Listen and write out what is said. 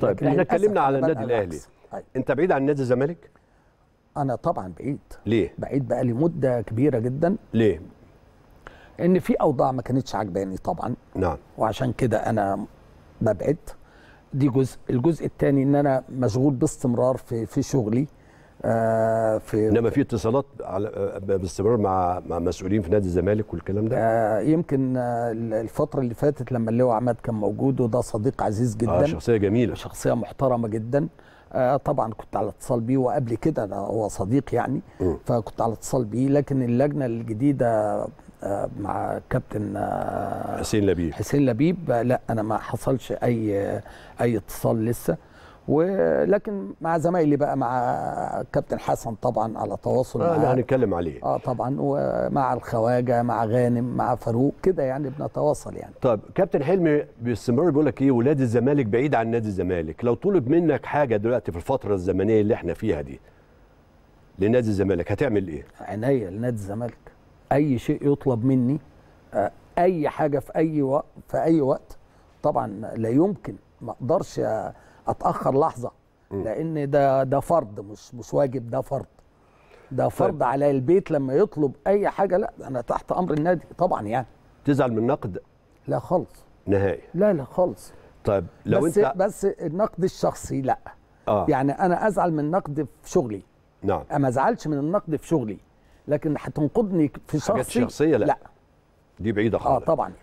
طيب احنا اتكلمنا على النادي الاهلي طيب. انت بعيد عن نادي الزمالك انا طبعا بعيد ليه بعيد بقى لي مده كبيره جدا ليه ان في اوضاع ما كانتش عجباني طبعا نعم وعشان كده انا ببعد دي جزء الجزء الثاني ان انا مشغول باستمرار في في شغلي آه، في انما في اتصالات آه، باستمرار مع مع مسؤولين في نادي الزمالك والكلام ده آه، يمكن الفتره اللي فاتت لما اللواء عماد كان موجود وده صديق عزيز جدا آه شخصيه جميله شخصيه محترمه جدا طبعا كنت على اتصال بيه وقبل كده ده هو صديق يعني فكنت على اتصال بيه لكن اللجنه الجديده مع كابتن حسين لبيب حسين لبيب لا انا ما حصلش اي اي اتصال لسه ولكن مع زمايلي بقى مع كابتن حسن طبعا على تواصل آه معاه هنتكلم عليه اه طبعا ومع الخواجه مع غانم مع فاروق كده يعني بنتواصل يعني طيب كابتن حلمي باستمرار بيقول لك ايه ولاد الزمالك بعيد عن نادي الزمالك لو طلب منك حاجه دلوقتي في الفتره الزمنيه اللي احنا فيها دي لنادي الزمالك هتعمل ايه؟ عينيا لنادي الزمالك اي شيء يطلب مني آه، اي حاجه في اي وقت في اي وقت طبعا لا يمكن ما اقدرش اتاخر لحظه لان ده ده فرض مش مش واجب ده فرض ده طيب. فرض طيب. على البيت لما يطلب اي حاجه لا انا تحت امر النادي طبعا يعني تزعل من النقد لا خالص نهائي لا لا خالص طيب لو بس انت بس النقد الشخصي لا آه. يعني انا ازعل من النقد في شغلي نعم ما ازعلش من النقد في شغلي لكن هتنقدني في شخصي حاجات شخصيه لا, لا. دي بعيده آه، خالص اه طبعا